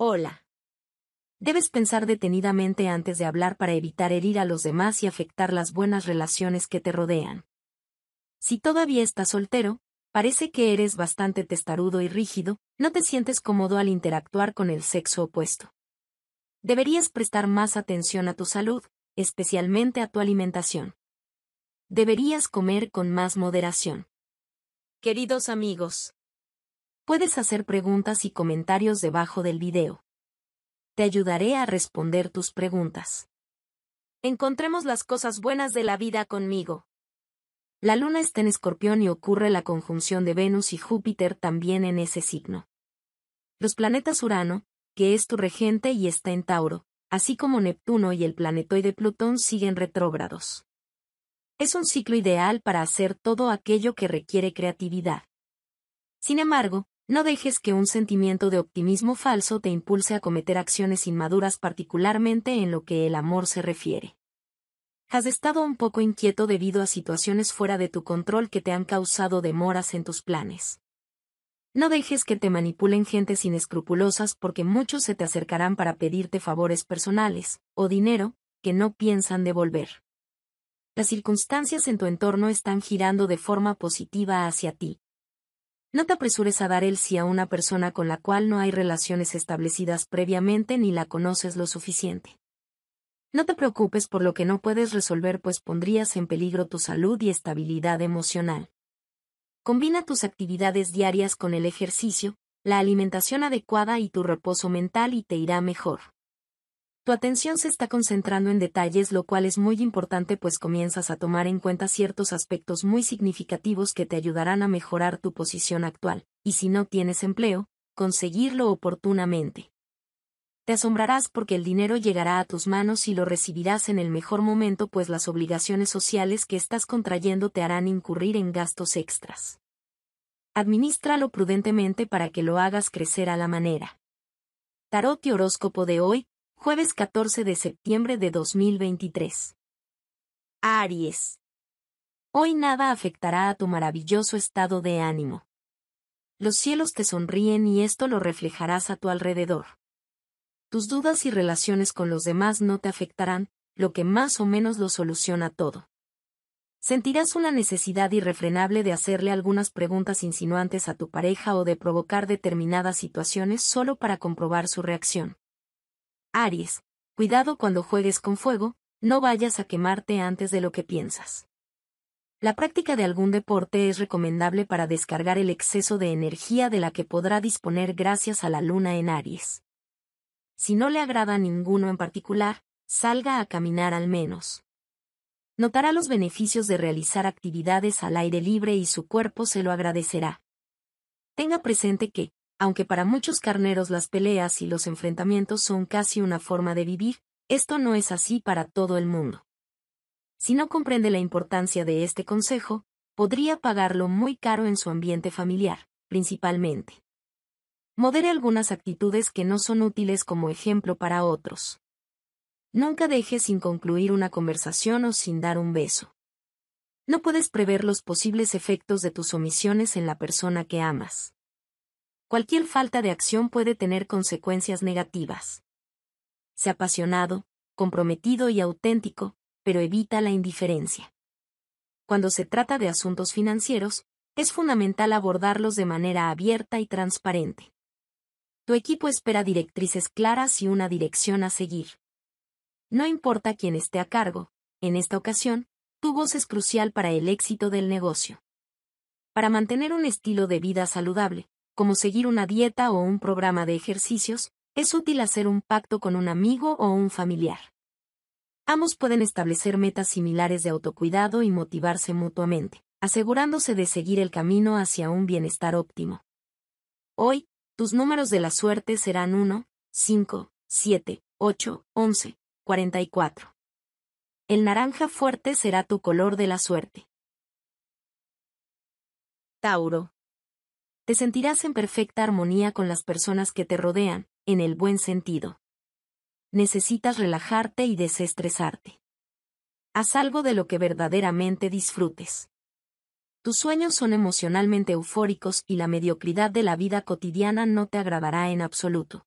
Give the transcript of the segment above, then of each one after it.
Hola. Debes pensar detenidamente antes de hablar para evitar herir a los demás y afectar las buenas relaciones que te rodean. Si todavía estás soltero, parece que eres bastante testarudo y rígido, no te sientes cómodo al interactuar con el sexo opuesto. Deberías prestar más atención a tu salud, especialmente a tu alimentación. Deberías comer con más moderación. Queridos amigos, Puedes hacer preguntas y comentarios debajo del video. Te ayudaré a responder tus preguntas. Encontremos las cosas buenas de la vida conmigo. La luna está en escorpión y ocurre la conjunción de Venus y Júpiter también en ese signo. Los planetas Urano, que es tu regente y está en Tauro, así como Neptuno y el planetoide Plutón siguen retrógrados. Es un ciclo ideal para hacer todo aquello que requiere creatividad. Sin embargo, no dejes que un sentimiento de optimismo falso te impulse a cometer acciones inmaduras particularmente en lo que el amor se refiere. Has estado un poco inquieto debido a situaciones fuera de tu control que te han causado demoras en tus planes. No dejes que te manipulen gentes inescrupulosas porque muchos se te acercarán para pedirte favores personales, o dinero, que no piensan devolver. Las circunstancias en tu entorno están girando de forma positiva hacia ti, no te apresures a dar el sí a una persona con la cual no hay relaciones establecidas previamente ni la conoces lo suficiente. No te preocupes por lo que no puedes resolver pues pondrías en peligro tu salud y estabilidad emocional. Combina tus actividades diarias con el ejercicio, la alimentación adecuada y tu reposo mental y te irá mejor. Tu atención se está concentrando en detalles lo cual es muy importante pues comienzas a tomar en cuenta ciertos aspectos muy significativos que te ayudarán a mejorar tu posición actual, y si no tienes empleo, conseguirlo oportunamente. Te asombrarás porque el dinero llegará a tus manos y lo recibirás en el mejor momento pues las obligaciones sociales que estás contrayendo te harán incurrir en gastos extras. Administralo prudentemente para que lo hagas crecer a la manera. Tarot y horóscopo de hoy, Jueves 14 de septiembre de 2023. Aries. Hoy nada afectará a tu maravilloso estado de ánimo. Los cielos te sonríen y esto lo reflejarás a tu alrededor. Tus dudas y relaciones con los demás no te afectarán, lo que más o menos lo soluciona todo. Sentirás una necesidad irrefrenable de hacerle algunas preguntas insinuantes a tu pareja o de provocar determinadas situaciones solo para comprobar su reacción. Aries, cuidado cuando juegues con fuego, no vayas a quemarte antes de lo que piensas. La práctica de algún deporte es recomendable para descargar el exceso de energía de la que podrá disponer gracias a la luna en Aries. Si no le agrada a ninguno en particular, salga a caminar al menos. Notará los beneficios de realizar actividades al aire libre y su cuerpo se lo agradecerá. Tenga presente que, aunque para muchos carneros las peleas y los enfrentamientos son casi una forma de vivir, esto no es así para todo el mundo. Si no comprende la importancia de este consejo, podría pagarlo muy caro en su ambiente familiar, principalmente. Modere algunas actitudes que no son útiles como ejemplo para otros. Nunca deje sin concluir una conversación o sin dar un beso. No puedes prever los posibles efectos de tus omisiones en la persona que amas. Cualquier falta de acción puede tener consecuencias negativas. Sé apasionado, comprometido y auténtico, pero evita la indiferencia. Cuando se trata de asuntos financieros, es fundamental abordarlos de manera abierta y transparente. Tu equipo espera directrices claras y una dirección a seguir. No importa quién esté a cargo, en esta ocasión, tu voz es crucial para el éxito del negocio. Para mantener un estilo de vida saludable, como seguir una dieta o un programa de ejercicios, es útil hacer un pacto con un amigo o un familiar. Ambos pueden establecer metas similares de autocuidado y motivarse mutuamente, asegurándose de seguir el camino hacia un bienestar óptimo. Hoy, tus números de la suerte serán 1, 5, 7, 8, 11, 44. El naranja fuerte será tu color de la suerte. Tauro te sentirás en perfecta armonía con las personas que te rodean, en el buen sentido. Necesitas relajarte y desestresarte. Haz algo de lo que verdaderamente disfrutes. Tus sueños son emocionalmente eufóricos y la mediocridad de la vida cotidiana no te agradará en absoluto.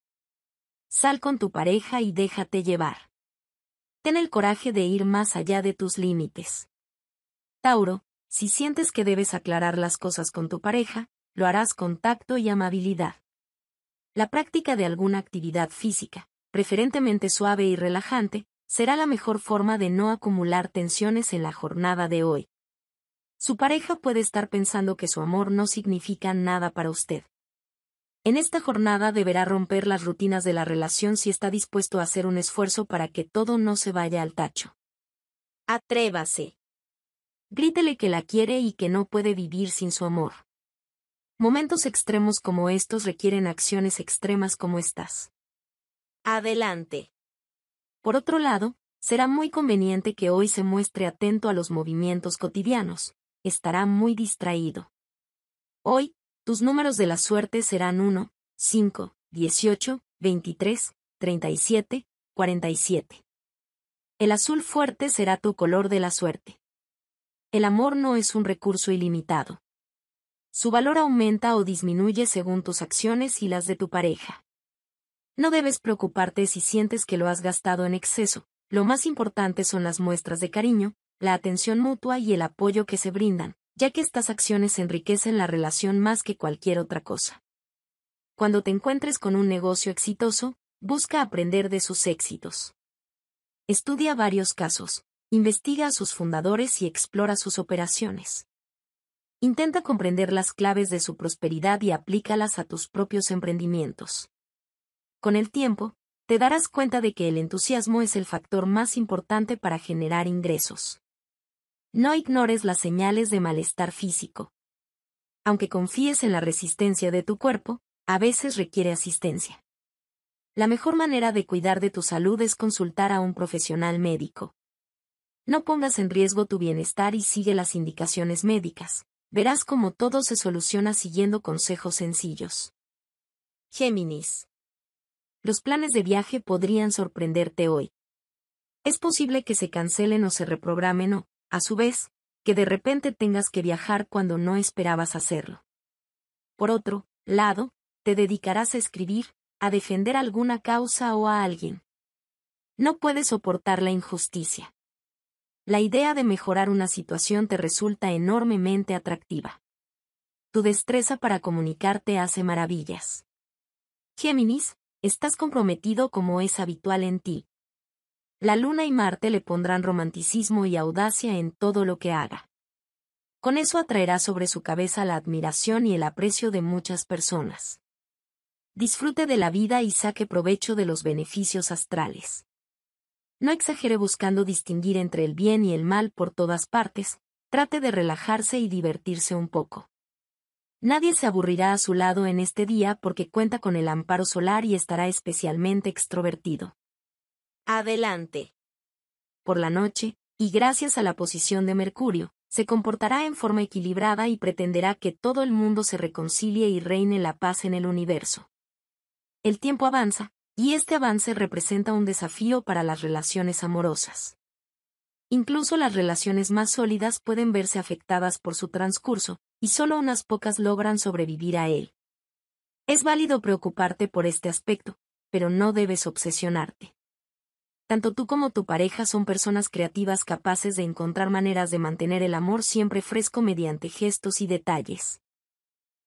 Sal con tu pareja y déjate llevar. Ten el coraje de ir más allá de tus límites. Tauro, si sientes que debes aclarar las cosas con tu pareja, lo harás con tacto y amabilidad. La práctica de alguna actividad física, preferentemente suave y relajante, será la mejor forma de no acumular tensiones en la jornada de hoy. Su pareja puede estar pensando que su amor no significa nada para usted. En esta jornada deberá romper las rutinas de la relación si está dispuesto a hacer un esfuerzo para que todo no se vaya al tacho. Atrévase. Grítele que la quiere y que no puede vivir sin su amor. Momentos extremos como estos requieren acciones extremas como estas. Adelante. Por otro lado, será muy conveniente que hoy se muestre atento a los movimientos cotidianos. Estará muy distraído. Hoy, tus números de la suerte serán 1, 5, 18, 23, 37, 47. El azul fuerte será tu color de la suerte. El amor no es un recurso ilimitado su valor aumenta o disminuye según tus acciones y las de tu pareja. No debes preocuparte si sientes que lo has gastado en exceso, lo más importante son las muestras de cariño, la atención mutua y el apoyo que se brindan, ya que estas acciones enriquecen la relación más que cualquier otra cosa. Cuando te encuentres con un negocio exitoso, busca aprender de sus éxitos. Estudia varios casos, investiga a sus fundadores y explora sus operaciones. Intenta comprender las claves de su prosperidad y aplícalas a tus propios emprendimientos. Con el tiempo, te darás cuenta de que el entusiasmo es el factor más importante para generar ingresos. No ignores las señales de malestar físico. Aunque confíes en la resistencia de tu cuerpo, a veces requiere asistencia. La mejor manera de cuidar de tu salud es consultar a un profesional médico. No pongas en riesgo tu bienestar y sigue las indicaciones médicas verás cómo todo se soluciona siguiendo consejos sencillos. Géminis. Los planes de viaje podrían sorprenderte hoy. Es posible que se cancelen o se reprogramen o, a su vez, que de repente tengas que viajar cuando no esperabas hacerlo. Por otro lado, te dedicarás a escribir, a defender alguna causa o a alguien. No puedes soportar la injusticia la idea de mejorar una situación te resulta enormemente atractiva. Tu destreza para comunicarte hace maravillas. Géminis, estás comprometido como es habitual en ti. La luna y Marte le pondrán romanticismo y audacia en todo lo que haga. Con eso atraerá sobre su cabeza la admiración y el aprecio de muchas personas. Disfrute de la vida y saque provecho de los beneficios astrales. No exagere buscando distinguir entre el bien y el mal por todas partes, trate de relajarse y divertirse un poco. Nadie se aburrirá a su lado en este día porque cuenta con el amparo solar y estará especialmente extrovertido. Adelante. Por la noche, y gracias a la posición de Mercurio, se comportará en forma equilibrada y pretenderá que todo el mundo se reconcilie y reine la paz en el universo. El tiempo avanza, y este avance representa un desafío para las relaciones amorosas. Incluso las relaciones más sólidas pueden verse afectadas por su transcurso, y solo unas pocas logran sobrevivir a él. Es válido preocuparte por este aspecto, pero no debes obsesionarte. Tanto tú como tu pareja son personas creativas capaces de encontrar maneras de mantener el amor siempre fresco mediante gestos y detalles.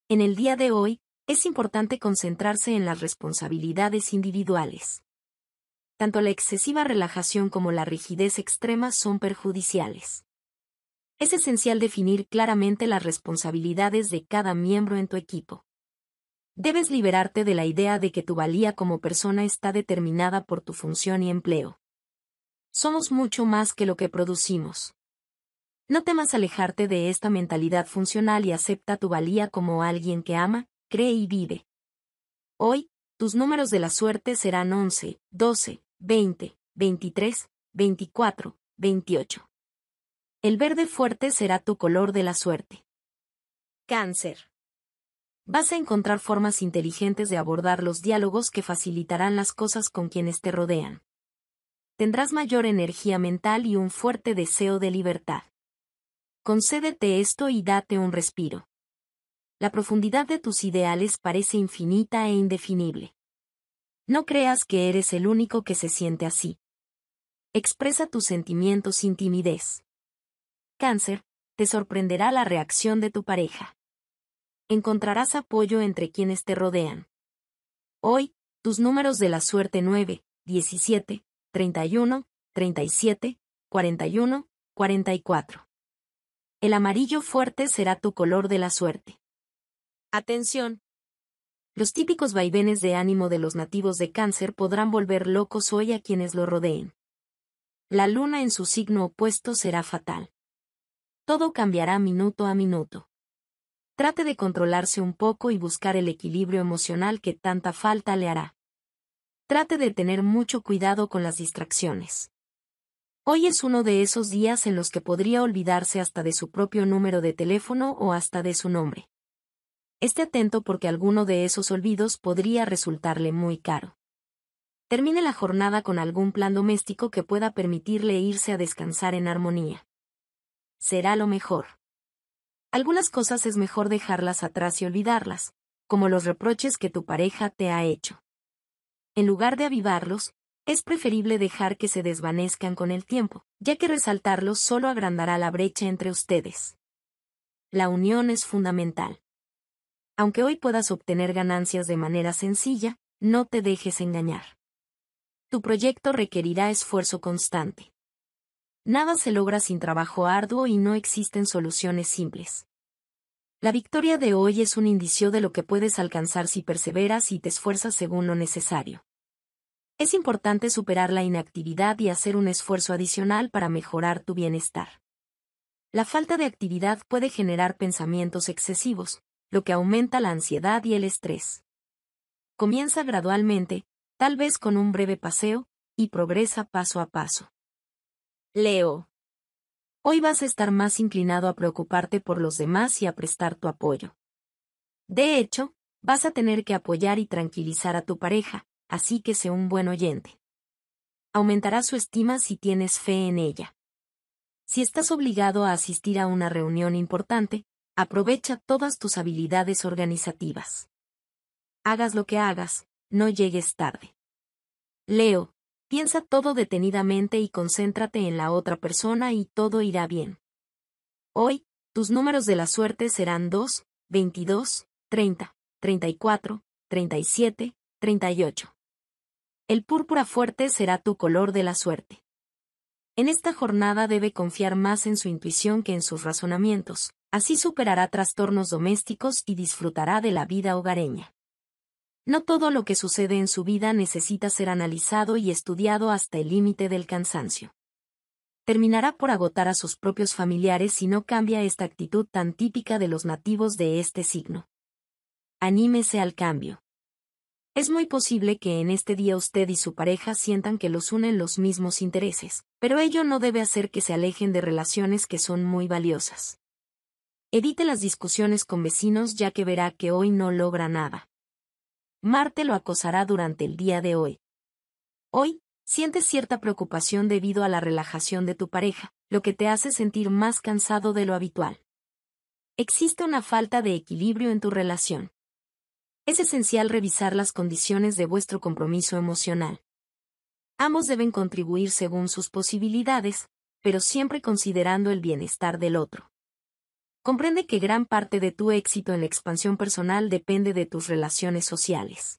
En el día de hoy, es importante concentrarse en las responsabilidades individuales. Tanto la excesiva relajación como la rigidez extrema son perjudiciales. Es esencial definir claramente las responsabilidades de cada miembro en tu equipo. Debes liberarte de la idea de que tu valía como persona está determinada por tu función y empleo. Somos mucho más que lo que producimos. No temas alejarte de esta mentalidad funcional y acepta tu valía como alguien que ama, cree y vive. Hoy, tus números de la suerte serán 11, 12, 20, 23, 24, 28. El verde fuerte será tu color de la suerte. Cáncer. Vas a encontrar formas inteligentes de abordar los diálogos que facilitarán las cosas con quienes te rodean. Tendrás mayor energía mental y un fuerte deseo de libertad. Concédete esto y date un respiro la profundidad de tus ideales parece infinita e indefinible. No creas que eres el único que se siente así. Expresa tus sentimientos sin timidez. Cáncer, te sorprenderá la reacción de tu pareja. Encontrarás apoyo entre quienes te rodean. Hoy, tus números de la suerte 9, 17, 31, 37, 41, 44. El amarillo fuerte será tu color de la suerte. Atención. Los típicos vaivenes de ánimo de los nativos de cáncer podrán volver locos hoy a quienes lo rodeen. La luna en su signo opuesto será fatal. Todo cambiará minuto a minuto. Trate de controlarse un poco y buscar el equilibrio emocional que tanta falta le hará. Trate de tener mucho cuidado con las distracciones. Hoy es uno de esos días en los que podría olvidarse hasta de su propio número de teléfono o hasta de su nombre esté atento porque alguno de esos olvidos podría resultarle muy caro. Termine la jornada con algún plan doméstico que pueda permitirle irse a descansar en armonía. Será lo mejor. Algunas cosas es mejor dejarlas atrás y olvidarlas, como los reproches que tu pareja te ha hecho. En lugar de avivarlos, es preferible dejar que se desvanezcan con el tiempo, ya que resaltarlos solo agrandará la brecha entre ustedes. La unión es fundamental. Aunque hoy puedas obtener ganancias de manera sencilla, no te dejes engañar. Tu proyecto requerirá esfuerzo constante. Nada se logra sin trabajo arduo y no existen soluciones simples. La victoria de hoy es un indicio de lo que puedes alcanzar si perseveras y te esfuerzas según lo necesario. Es importante superar la inactividad y hacer un esfuerzo adicional para mejorar tu bienestar. La falta de actividad puede generar pensamientos excesivos, lo que aumenta la ansiedad y el estrés. Comienza gradualmente, tal vez con un breve paseo, y progresa paso a paso. Leo. Hoy vas a estar más inclinado a preocuparte por los demás y a prestar tu apoyo. De hecho, vas a tener que apoyar y tranquilizar a tu pareja, así que sé un buen oyente. Aumentará su estima si tienes fe en ella. Si estás obligado a asistir a una reunión importante, Aprovecha todas tus habilidades organizativas. Hagas lo que hagas, no llegues tarde. Leo, piensa todo detenidamente y concéntrate en la otra persona y todo irá bien. Hoy, tus números de la suerte serán 2, 22, 30, 34, 37, 38. El púrpura fuerte será tu color de la suerte. En esta jornada debe confiar más en su intuición que en sus razonamientos, Así superará trastornos domésticos y disfrutará de la vida hogareña. No todo lo que sucede en su vida necesita ser analizado y estudiado hasta el límite del cansancio. Terminará por agotar a sus propios familiares si no cambia esta actitud tan típica de los nativos de este signo. Anímese al cambio. Es muy posible que en este día usted y su pareja sientan que los unen los mismos intereses, pero ello no debe hacer que se alejen de relaciones que son muy valiosas. Evite las discusiones con vecinos ya que verá que hoy no logra nada. Marte lo acosará durante el día de hoy. Hoy, sientes cierta preocupación debido a la relajación de tu pareja, lo que te hace sentir más cansado de lo habitual. Existe una falta de equilibrio en tu relación. Es esencial revisar las condiciones de vuestro compromiso emocional. Ambos deben contribuir según sus posibilidades, pero siempre considerando el bienestar del otro comprende que gran parte de tu éxito en la expansión personal depende de tus relaciones sociales.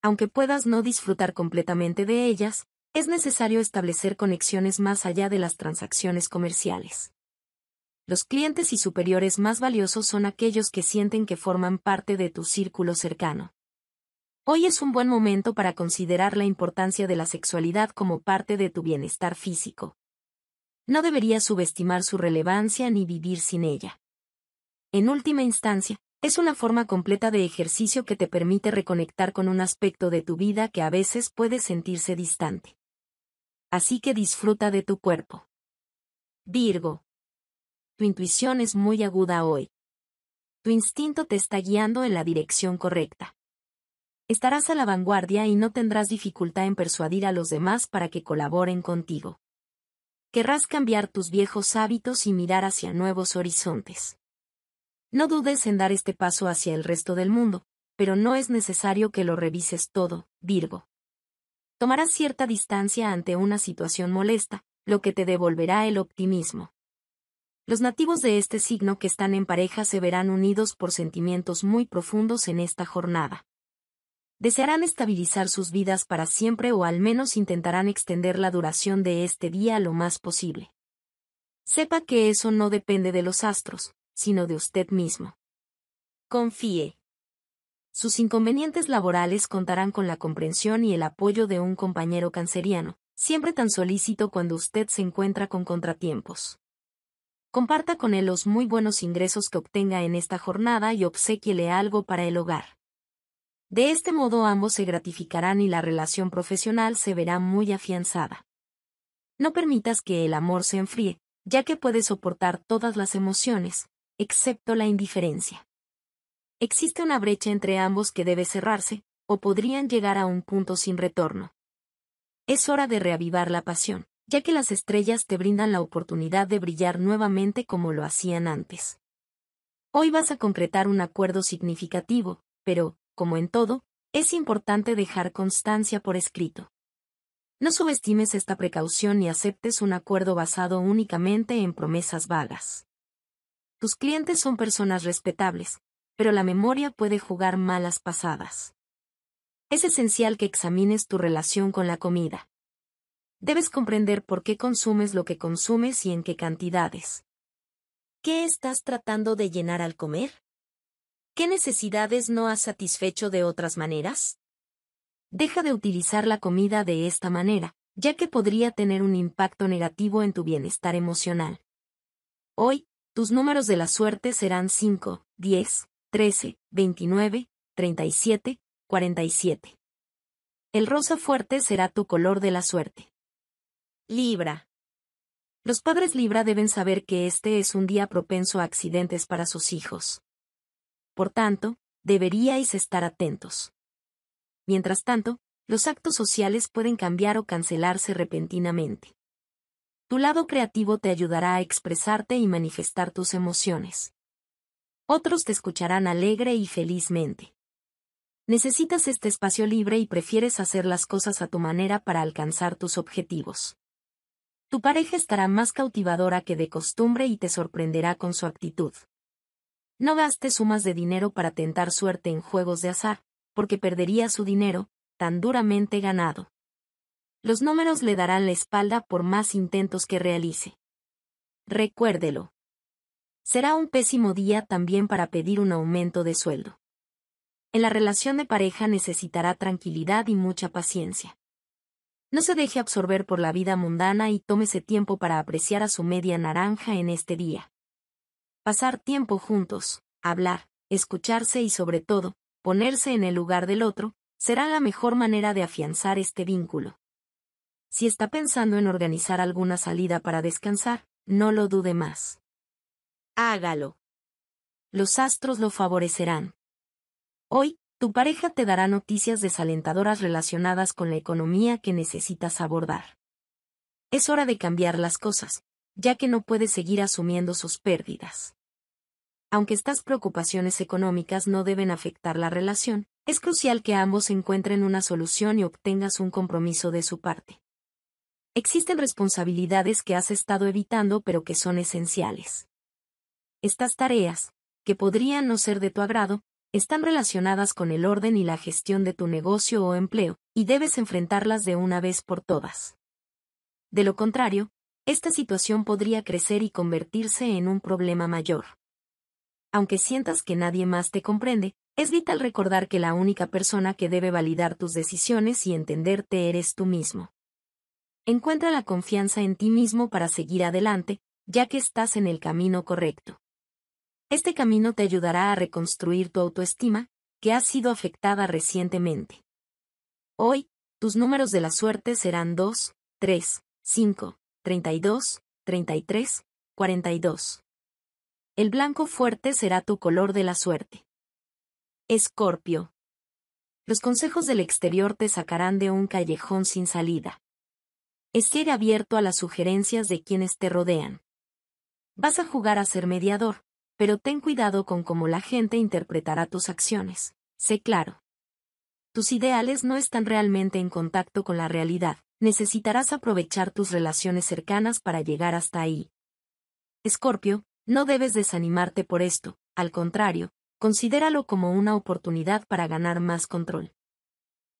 Aunque puedas no disfrutar completamente de ellas, es necesario establecer conexiones más allá de las transacciones comerciales. Los clientes y superiores más valiosos son aquellos que sienten que forman parte de tu círculo cercano. Hoy es un buen momento para considerar la importancia de la sexualidad como parte de tu bienestar físico no debería subestimar su relevancia ni vivir sin ella. En última instancia, es una forma completa de ejercicio que te permite reconectar con un aspecto de tu vida que a veces puede sentirse distante. Así que disfruta de tu cuerpo. Virgo. Tu intuición es muy aguda hoy. Tu instinto te está guiando en la dirección correcta. Estarás a la vanguardia y no tendrás dificultad en persuadir a los demás para que colaboren contigo querrás cambiar tus viejos hábitos y mirar hacia nuevos horizontes. No dudes en dar este paso hacia el resto del mundo, pero no es necesario que lo revises todo, Virgo. Tomarás cierta distancia ante una situación molesta, lo que te devolverá el optimismo. Los nativos de este signo que están en pareja se verán unidos por sentimientos muy profundos en esta jornada desearán estabilizar sus vidas para siempre o al menos intentarán extender la duración de este día lo más posible. Sepa que eso no depende de los astros, sino de usted mismo. Confíe. Sus inconvenientes laborales contarán con la comprensión y el apoyo de un compañero canceriano, siempre tan solícito cuando usted se encuentra con contratiempos. Comparta con él los muy buenos ingresos que obtenga en esta jornada y obsequiele algo para el hogar. De este modo ambos se gratificarán y la relación profesional se verá muy afianzada. No permitas que el amor se enfríe, ya que puede soportar todas las emociones, excepto la indiferencia. Existe una brecha entre ambos que debe cerrarse, o podrían llegar a un punto sin retorno. Es hora de reavivar la pasión, ya que las estrellas te brindan la oportunidad de brillar nuevamente como lo hacían antes. Hoy vas a concretar un acuerdo significativo, pero, como en todo, es importante dejar constancia por escrito. No subestimes esta precaución ni aceptes un acuerdo basado únicamente en promesas vagas. Tus clientes son personas respetables, pero la memoria puede jugar malas pasadas. Es esencial que examines tu relación con la comida. Debes comprender por qué consumes lo que consumes y en qué cantidades. ¿Qué estás tratando de llenar al comer? ¿Qué necesidades no has satisfecho de otras maneras? Deja de utilizar la comida de esta manera, ya que podría tener un impacto negativo en tu bienestar emocional. Hoy, tus números de la suerte serán 5, 10, 13, 29, 37, 47. El rosa fuerte será tu color de la suerte. Libra. Los padres Libra deben saber que este es un día propenso a accidentes para sus hijos. Por tanto, deberíais estar atentos. Mientras tanto, los actos sociales pueden cambiar o cancelarse repentinamente. Tu lado creativo te ayudará a expresarte y manifestar tus emociones. Otros te escucharán alegre y felizmente. Necesitas este espacio libre y prefieres hacer las cosas a tu manera para alcanzar tus objetivos. Tu pareja estará más cautivadora que de costumbre y te sorprenderá con su actitud. No gaste sumas de dinero para tentar suerte en juegos de azar, porque perdería su dinero, tan duramente ganado. Los números le darán la espalda por más intentos que realice. Recuérdelo. Será un pésimo día también para pedir un aumento de sueldo. En la relación de pareja necesitará tranquilidad y mucha paciencia. No se deje absorber por la vida mundana y tómese tiempo para apreciar a su media naranja en este día pasar tiempo juntos, hablar, escucharse y sobre todo, ponerse en el lugar del otro, será la mejor manera de afianzar este vínculo. Si está pensando en organizar alguna salida para descansar, no lo dude más. Hágalo. Los astros lo favorecerán. Hoy, tu pareja te dará noticias desalentadoras relacionadas con la economía que necesitas abordar. Es hora de cambiar las cosas, ya que no puedes seguir asumiendo sus pérdidas. Aunque estas preocupaciones económicas no deben afectar la relación, es crucial que ambos encuentren una solución y obtengas un compromiso de su parte. Existen responsabilidades que has estado evitando pero que son esenciales. Estas tareas, que podrían no ser de tu agrado, están relacionadas con el orden y la gestión de tu negocio o empleo, y debes enfrentarlas de una vez por todas. De lo contrario, esta situación podría crecer y convertirse en un problema mayor. Aunque sientas que nadie más te comprende, es vital recordar que la única persona que debe validar tus decisiones y entenderte eres tú mismo. Encuentra la confianza en ti mismo para seguir adelante, ya que estás en el camino correcto. Este camino te ayudará a reconstruir tu autoestima, que ha sido afectada recientemente. Hoy, tus números de la suerte serán 2, 3, 5, 32, 33, 42. El blanco fuerte será tu color de la suerte. Escorpio. Los consejos del exterior te sacarán de un callejón sin salida. Esté abierto a las sugerencias de quienes te rodean. Vas a jugar a ser mediador, pero ten cuidado con cómo la gente interpretará tus acciones. Sé claro. Tus ideales no están realmente en contacto con la realidad, necesitarás aprovechar tus relaciones cercanas para llegar hasta ahí. Escorpio, no debes desanimarte por esto, al contrario, considéralo como una oportunidad para ganar más control.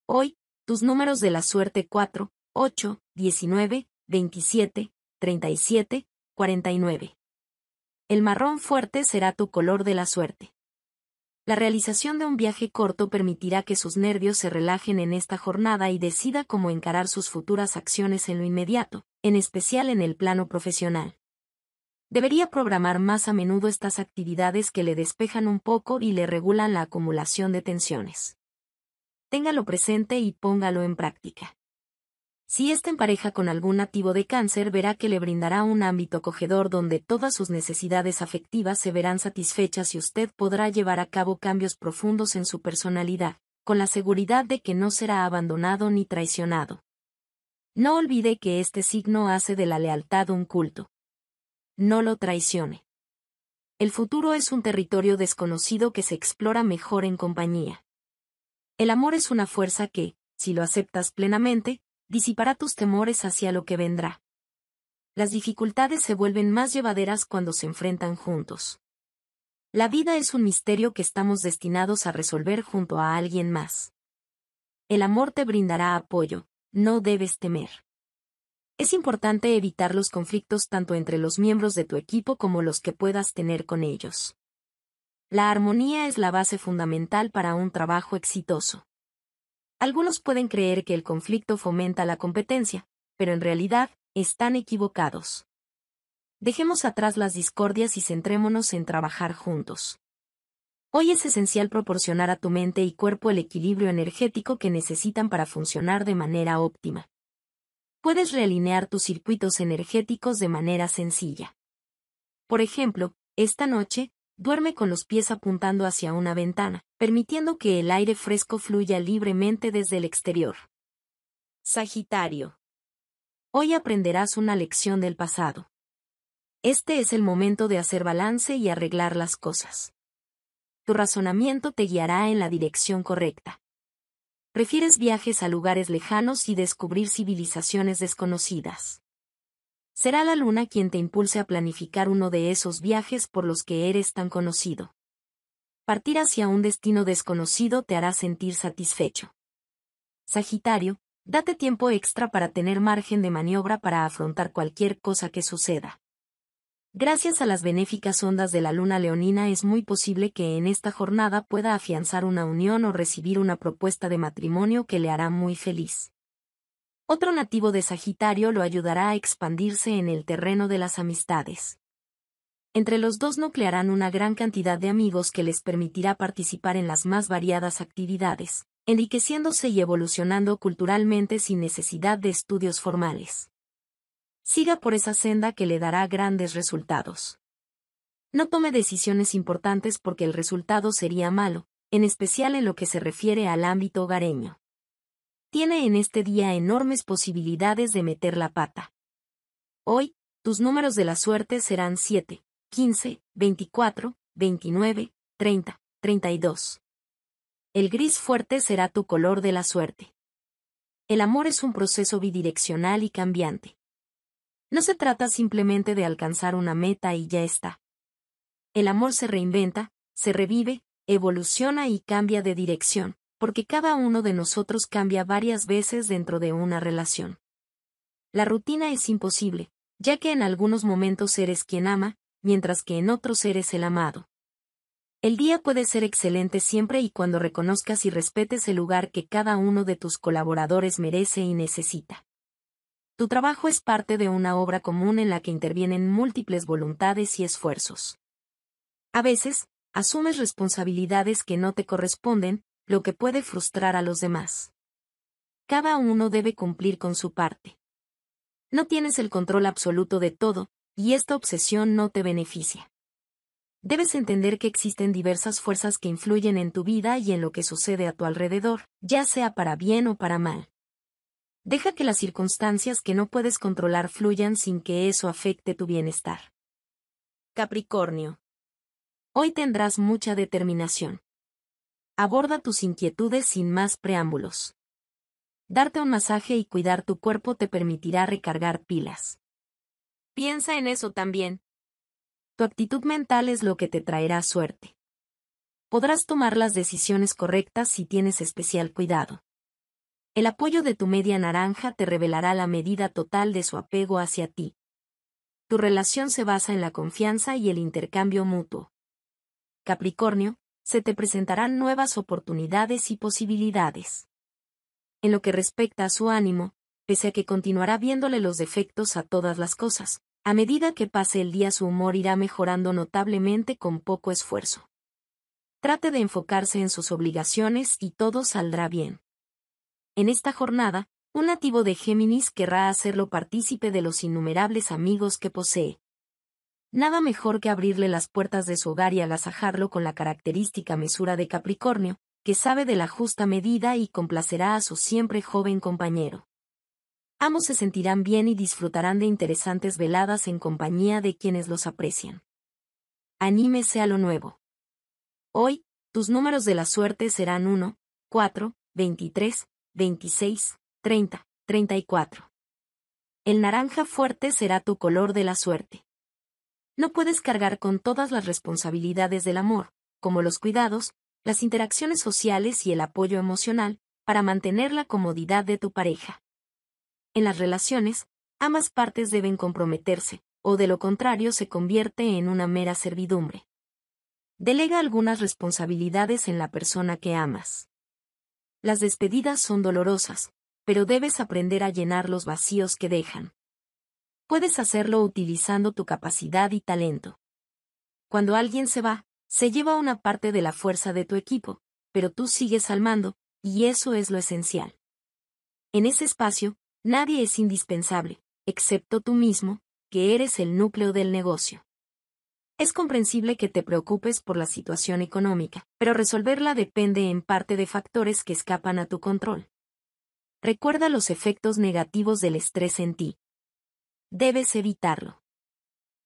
Hoy, tus números de la suerte 4, 8, 19, 27, 37, 49. El marrón fuerte será tu color de la suerte. La realización de un viaje corto permitirá que sus nervios se relajen en esta jornada y decida cómo encarar sus futuras acciones en lo inmediato, en especial en el plano profesional. Debería programar más a menudo estas actividades que le despejan un poco y le regulan la acumulación de tensiones. Téngalo presente y póngalo en práctica. Si está en pareja con algún nativo de cáncer verá que le brindará un ámbito acogedor donde todas sus necesidades afectivas se verán satisfechas y usted podrá llevar a cabo cambios profundos en su personalidad, con la seguridad de que no será abandonado ni traicionado. No olvide que este signo hace de la lealtad un culto. No lo traicione. El futuro es un territorio desconocido que se explora mejor en compañía. El amor es una fuerza que, si lo aceptas plenamente, disipará tus temores hacia lo que vendrá. Las dificultades se vuelven más llevaderas cuando se enfrentan juntos. La vida es un misterio que estamos destinados a resolver junto a alguien más. El amor te brindará apoyo, no debes temer. Es importante evitar los conflictos tanto entre los miembros de tu equipo como los que puedas tener con ellos. La armonía es la base fundamental para un trabajo exitoso. Algunos pueden creer que el conflicto fomenta la competencia, pero en realidad, están equivocados. Dejemos atrás las discordias y centrémonos en trabajar juntos. Hoy es esencial proporcionar a tu mente y cuerpo el equilibrio energético que necesitan para funcionar de manera óptima. Puedes realinear tus circuitos energéticos de manera sencilla. Por ejemplo, esta noche, duerme con los pies apuntando hacia una ventana, permitiendo que el aire fresco fluya libremente desde el exterior. Sagitario. Hoy aprenderás una lección del pasado. Este es el momento de hacer balance y arreglar las cosas. Tu razonamiento te guiará en la dirección correcta. Prefieres viajes a lugares lejanos y descubrir civilizaciones desconocidas. Será la luna quien te impulse a planificar uno de esos viajes por los que eres tan conocido. Partir hacia un destino desconocido te hará sentir satisfecho. Sagitario, date tiempo extra para tener margen de maniobra para afrontar cualquier cosa que suceda. Gracias a las benéficas ondas de la luna leonina es muy posible que en esta jornada pueda afianzar una unión o recibir una propuesta de matrimonio que le hará muy feliz. Otro nativo de Sagitario lo ayudará a expandirse en el terreno de las amistades. Entre los dos nuclearán una gran cantidad de amigos que les permitirá participar en las más variadas actividades, enriqueciéndose y evolucionando culturalmente sin necesidad de estudios formales. Siga por esa senda que le dará grandes resultados. No tome decisiones importantes porque el resultado sería malo, en especial en lo que se refiere al ámbito hogareño tiene en este día enormes posibilidades de meter la pata. Hoy, tus números de la suerte serán 7, 15, 24, 29, 30, 32. El gris fuerte será tu color de la suerte. El amor es un proceso bidireccional y cambiante. No se trata simplemente de alcanzar una meta y ya está. El amor se reinventa, se revive, evoluciona y cambia de dirección, porque cada uno de nosotros cambia varias veces dentro de una relación. La rutina es imposible, ya que en algunos momentos eres quien ama, mientras que en otros eres el amado. El día puede ser excelente siempre y cuando reconozcas y respetes el lugar que cada uno de tus colaboradores merece y necesita. Tu trabajo es parte de una obra común en la que intervienen múltiples voluntades y esfuerzos. A veces, asumes responsabilidades que no te corresponden, lo que puede frustrar a los demás. Cada uno debe cumplir con su parte. No tienes el control absoluto de todo, y esta obsesión no te beneficia. Debes entender que existen diversas fuerzas que influyen en tu vida y en lo que sucede a tu alrededor, ya sea para bien o para mal. Deja que las circunstancias que no puedes controlar fluyan sin que eso afecte tu bienestar. Capricornio. Hoy tendrás mucha determinación aborda tus inquietudes sin más preámbulos. Darte un masaje y cuidar tu cuerpo te permitirá recargar pilas. Piensa en eso también. Tu actitud mental es lo que te traerá suerte. Podrás tomar las decisiones correctas si tienes especial cuidado. El apoyo de tu media naranja te revelará la medida total de su apego hacia ti. Tu relación se basa en la confianza y el intercambio mutuo. Capricornio, se te presentarán nuevas oportunidades y posibilidades. En lo que respecta a su ánimo, pese a que continuará viéndole los defectos a todas las cosas, a medida que pase el día su humor irá mejorando notablemente con poco esfuerzo. Trate de enfocarse en sus obligaciones y todo saldrá bien. En esta jornada, un nativo de Géminis querrá hacerlo partícipe de los innumerables amigos que posee, Nada mejor que abrirle las puertas de su hogar y agasajarlo con la característica mesura de Capricornio, que sabe de la justa medida y complacerá a su siempre joven compañero. Ambos se sentirán bien y disfrutarán de interesantes veladas en compañía de quienes los aprecian. Anímese a lo nuevo. Hoy, tus números de la suerte serán 1, 4, 23, 26, 30, 34. El naranja fuerte será tu color de la suerte. No puedes cargar con todas las responsabilidades del amor, como los cuidados, las interacciones sociales y el apoyo emocional, para mantener la comodidad de tu pareja. En las relaciones, ambas partes deben comprometerse, o de lo contrario se convierte en una mera servidumbre. Delega algunas responsabilidades en la persona que amas. Las despedidas son dolorosas, pero debes aprender a llenar los vacíos que dejan puedes hacerlo utilizando tu capacidad y talento. Cuando alguien se va, se lleva una parte de la fuerza de tu equipo, pero tú sigues al mando, y eso es lo esencial. En ese espacio, nadie es indispensable, excepto tú mismo, que eres el núcleo del negocio. Es comprensible que te preocupes por la situación económica, pero resolverla depende en parte de factores que escapan a tu control. Recuerda los efectos negativos del estrés en ti, debes evitarlo.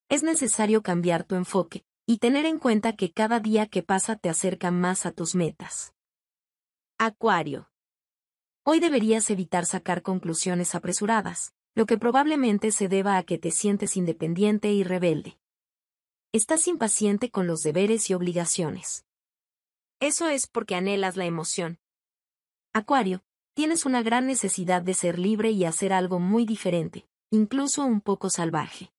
Es necesario cambiar tu enfoque, y tener en cuenta que cada día que pasa te acerca más a tus metas. Acuario. Hoy deberías evitar sacar conclusiones apresuradas, lo que probablemente se deba a que te sientes independiente y rebelde. Estás impaciente con los deberes y obligaciones. Eso es porque anhelas la emoción. Acuario, tienes una gran necesidad de ser libre y hacer algo muy diferente, incluso un poco salvaje.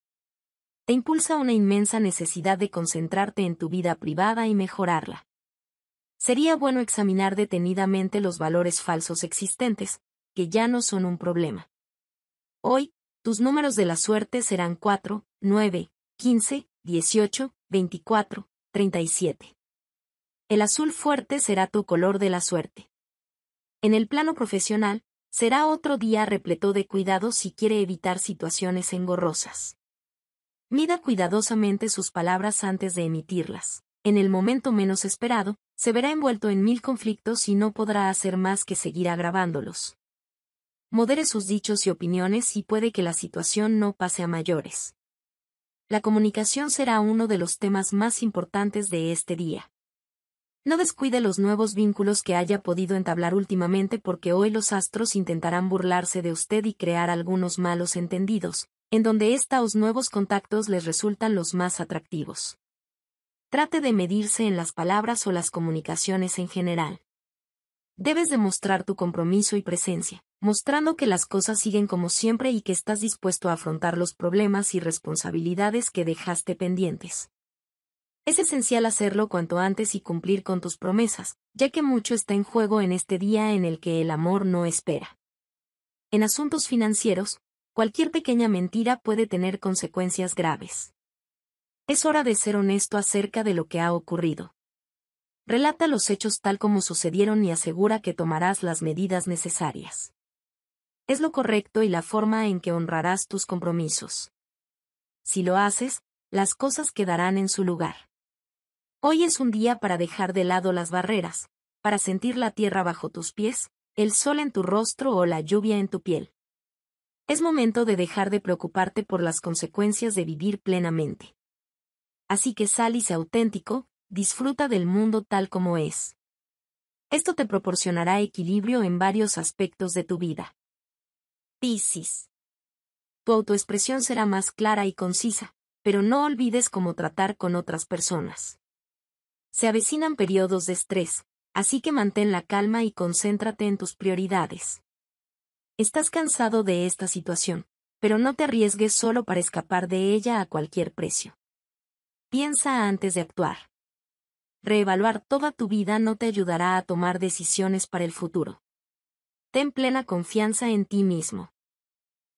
Te impulsa una inmensa necesidad de concentrarte en tu vida privada y mejorarla. Sería bueno examinar detenidamente los valores falsos existentes, que ya no son un problema. Hoy, tus números de la suerte serán 4, 9, 15, 18, 24, 37. El azul fuerte será tu color de la suerte. En el plano profesional, Será otro día repleto de cuidado si quiere evitar situaciones engorrosas. Mida cuidadosamente sus palabras antes de emitirlas. En el momento menos esperado, se verá envuelto en mil conflictos y no podrá hacer más que seguir agravándolos. Modere sus dichos y opiniones y puede que la situación no pase a mayores. La comunicación será uno de los temas más importantes de este día. No descuide los nuevos vínculos que haya podido entablar últimamente porque hoy los astros intentarán burlarse de usted y crear algunos malos entendidos, en donde estos nuevos contactos les resultan los más atractivos. Trate de medirse en las palabras o las comunicaciones en general. Debes demostrar tu compromiso y presencia, mostrando que las cosas siguen como siempre y que estás dispuesto a afrontar los problemas y responsabilidades que dejaste pendientes. Es esencial hacerlo cuanto antes y cumplir con tus promesas, ya que mucho está en juego en este día en el que el amor no espera. En asuntos financieros, cualquier pequeña mentira puede tener consecuencias graves. Es hora de ser honesto acerca de lo que ha ocurrido. Relata los hechos tal como sucedieron y asegura que tomarás las medidas necesarias. Es lo correcto y la forma en que honrarás tus compromisos. Si lo haces, las cosas quedarán en su lugar. Hoy es un día para dejar de lado las barreras, para sentir la tierra bajo tus pies, el sol en tu rostro o la lluvia en tu piel. Es momento de dejar de preocuparte por las consecuencias de vivir plenamente. Así que sal y sé auténtico, disfruta del mundo tal como es. Esto te proporcionará equilibrio en varios aspectos de tu vida. Piscis. Tu autoexpresión será más clara y concisa, pero no olvides cómo tratar con otras personas. Se avecinan periodos de estrés, así que mantén la calma y concéntrate en tus prioridades. Estás cansado de esta situación, pero no te arriesgues solo para escapar de ella a cualquier precio. Piensa antes de actuar. Reevaluar toda tu vida no te ayudará a tomar decisiones para el futuro. Ten plena confianza en ti mismo.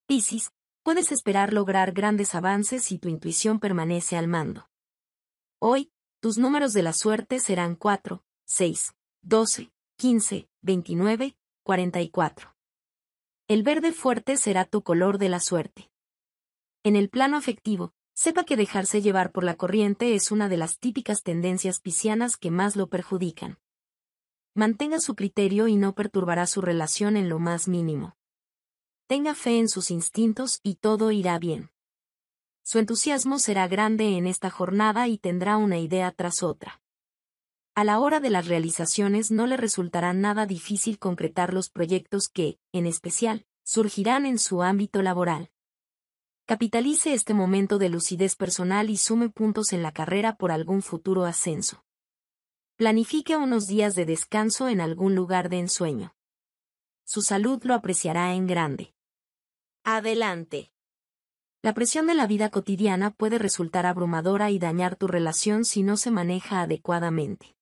Piscis, puedes esperar lograr grandes avances si tu intuición permanece al mando. Hoy, tus números de la suerte serán 4, 6, 12, 15, 29, 44. El verde fuerte será tu color de la suerte. En el plano afectivo, sepa que dejarse llevar por la corriente es una de las típicas tendencias piscianas que más lo perjudican. Mantenga su criterio y no perturbará su relación en lo más mínimo. Tenga fe en sus instintos y todo irá bien. Su entusiasmo será grande en esta jornada y tendrá una idea tras otra. A la hora de las realizaciones no le resultará nada difícil concretar los proyectos que, en especial, surgirán en su ámbito laboral. Capitalice este momento de lucidez personal y sume puntos en la carrera por algún futuro ascenso. Planifique unos días de descanso en algún lugar de ensueño. Su salud lo apreciará en grande. Adelante. La presión de la vida cotidiana puede resultar abrumadora y dañar tu relación si no se maneja adecuadamente.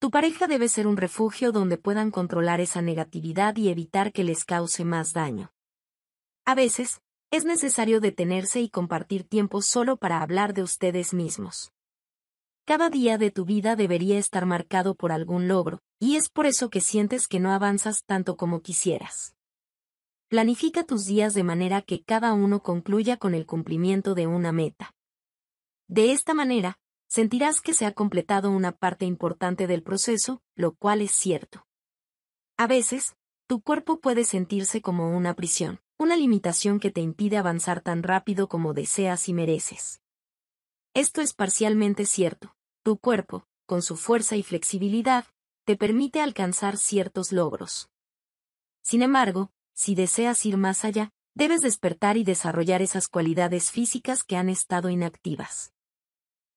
Tu pareja debe ser un refugio donde puedan controlar esa negatividad y evitar que les cause más daño. A veces, es necesario detenerse y compartir tiempo solo para hablar de ustedes mismos. Cada día de tu vida debería estar marcado por algún logro, y es por eso que sientes que no avanzas tanto como quisieras. Planifica tus días de manera que cada uno concluya con el cumplimiento de una meta. De esta manera, sentirás que se ha completado una parte importante del proceso, lo cual es cierto. A veces, tu cuerpo puede sentirse como una prisión, una limitación que te impide avanzar tan rápido como deseas y mereces. Esto es parcialmente cierto. Tu cuerpo, con su fuerza y flexibilidad, te permite alcanzar ciertos logros. Sin embargo, si deseas ir más allá, debes despertar y desarrollar esas cualidades físicas que han estado inactivas.